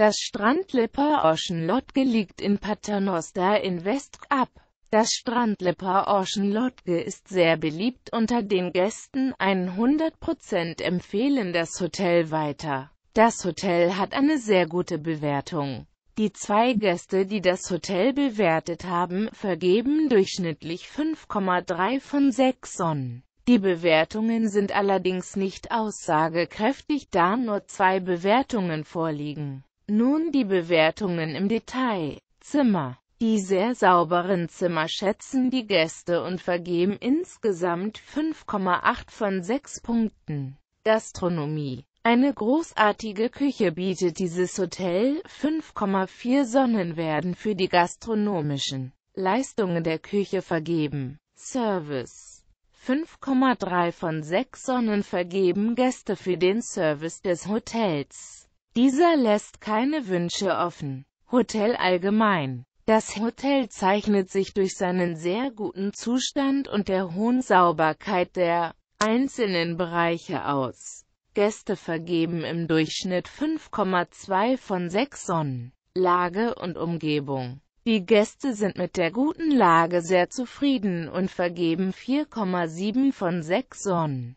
Das Strandlipper Oschenlotge liegt in Paternoster in Westkap. Das Strandlipper Oschenlotge ist sehr beliebt unter den Gästen, 100% empfehlen das Hotel weiter. Das Hotel hat eine sehr gute Bewertung. Die zwei Gäste, die das Hotel bewertet haben, vergeben durchschnittlich 5,3 von 6 Sonnen. Die Bewertungen sind allerdings nicht aussagekräftig, da nur zwei Bewertungen vorliegen. Nun die Bewertungen im Detail. Zimmer. Die sehr sauberen Zimmer schätzen die Gäste und vergeben insgesamt 5,8 von 6 Punkten. Gastronomie. Eine großartige Küche bietet dieses Hotel, 5,4 Sonnen werden für die gastronomischen Leistungen der Küche vergeben. Service. 5,3 von 6 Sonnen vergeben Gäste für den Service des Hotels. Dieser lässt keine Wünsche offen. Hotel allgemein Das Hotel zeichnet sich durch seinen sehr guten Zustand und der hohen Sauberkeit der einzelnen Bereiche aus. Gäste vergeben im Durchschnitt 5,2 von 6 Sonnen. Lage und Umgebung Die Gäste sind mit der guten Lage sehr zufrieden und vergeben 4,7 von 6 Sonnen.